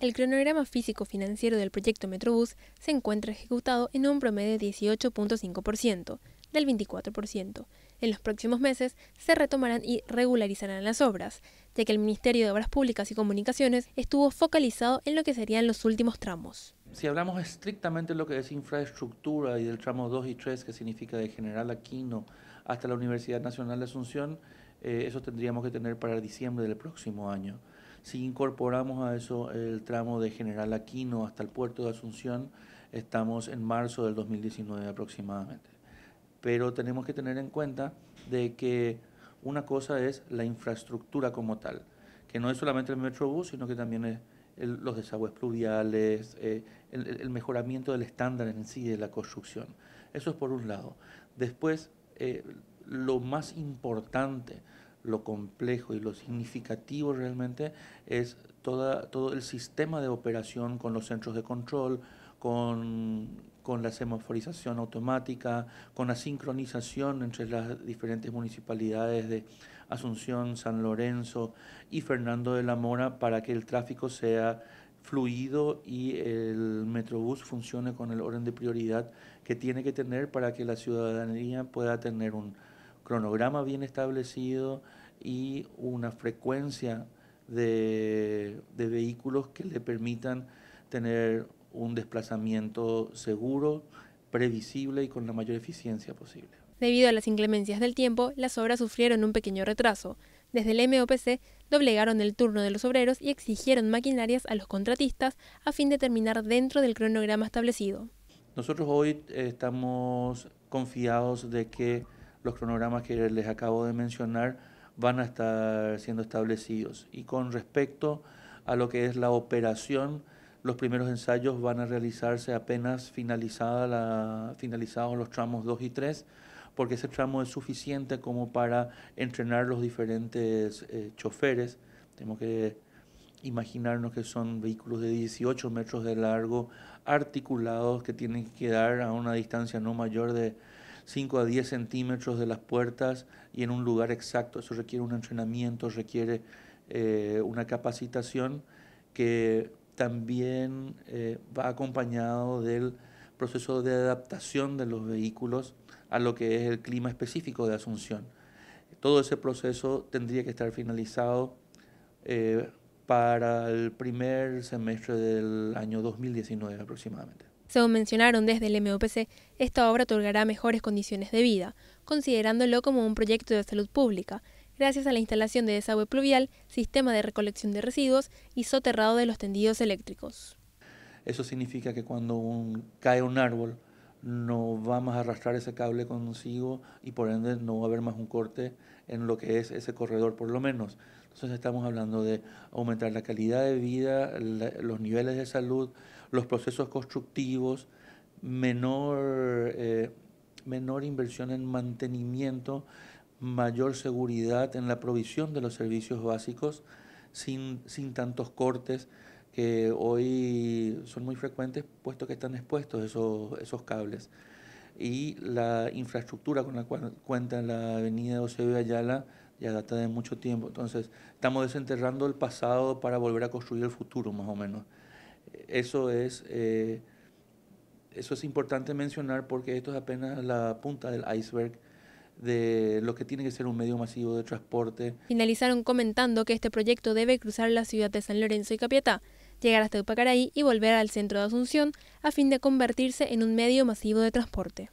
El cronograma físico-financiero del proyecto Metrobús se encuentra ejecutado en un promedio de 18.5%, del 24%. En los próximos meses se retomarán y regularizarán las obras, ya que el Ministerio de Obras Públicas y Comunicaciones estuvo focalizado en lo que serían los últimos tramos. Si hablamos estrictamente de lo que es infraestructura y del tramo 2 y 3, que significa de General Aquino hasta la Universidad Nacional de Asunción, eh, eso tendríamos que tener para diciembre del próximo año. Si incorporamos a eso el tramo de General Aquino hasta el puerto de Asunción, estamos en marzo del 2019 aproximadamente. Pero tenemos que tener en cuenta de que una cosa es la infraestructura como tal, que no es solamente el Metrobús, sino que también es los desagües pluviales, eh, el, mejoramiento del estándar en sí de la construcción. Eso es por un lado. Después, eh, lo más importante lo complejo y lo significativo realmente es toda, todo el sistema de operación con los centros de control, con, con la semaforización automática, con la sincronización entre las diferentes municipalidades de Asunción, San Lorenzo y Fernando de la Mora para que el tráfico sea fluido y el Metrobús funcione con el orden de prioridad que tiene que tener para que la ciudadanía pueda tener un, cronograma bien establecido y una frecuencia de, vehículos que le permitan tener un desplazamiento seguro, previsible y con la mayor eficiencia posible. Debido a las inclemencias del tiempo, las obras sufrieron un pequeño retraso. Desde el MOPC doblegaron el turno de los obreros y exigieron maquinarias a los contratistas a fin de terminar dentro del cronograma establecido. Nosotros hoy eh, estamos confiados de que los cronogramas que les acabo de mencionar van a estar siendo establecidos. Y con respecto a lo que es la operación, los primeros ensayos van a realizarse apenas finalizada la, finalizados los tramos 2 y 3, porque ese tramo es suficiente como para entrenar los diferentes eh, choferes. Tenemos que imaginarnos que son vehículos de 18 metros de largo, articulados, que tienen que quedar a una distancia no mayor de 5 a 10 centímetros de las puertas y en un lugar exacto. Eso requiere un entrenamiento, requiere eh, una capacitación que también eh, va acompañado del proceso de adaptación de los vehículos a lo que es el clima específico de Asunción. Todo ese proceso tendría que estar finalizado eh, para el primer semestre del año 2019 aproximadamente. Según mencionaron desde el MOPC, esta obra otorgará mejores condiciones de vida, considerándolo como un proyecto de salud pública, gracias a la instalación de desagüe pluvial, sistema de recolección de residuos y soterrado de los tendidos eléctricos. Eso significa que cuando cae un árbol, no vamos a arrastrar ese cable consigo y por ende no va a haber más un corte en lo que es ese corredor por lo menos. Entonces estamos hablando de aumentar la calidad de vida, los niveles de salud, los procesos constructivos, menor, eh, menor inversión en mantenimiento, mayor seguridad en la provisión de los servicios básicos sin, tantos cortes que hoy son muy frecuentes puesto que están expuestos esos, cables. Y la infraestructura con la cual cuenta la avenida de Ayala ya data de mucho tiempo. Entonces, estamos desenterrando el pasado para volver a construir el futuro, más o menos. Eso es, eh, eso es importante mencionar porque esto es apenas la punta del iceberg de lo que tiene que ser un medio masivo de transporte. Finalizaron comentando que este proyecto debe cruzar la ciudad de San Lorenzo y Capiatá, llegar hasta Upacaraí y volver al centro de Asunción a fin de convertirse en un medio masivo de transporte.